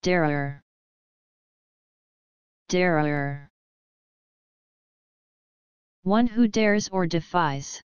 Derer. Derer. One who dares or defies.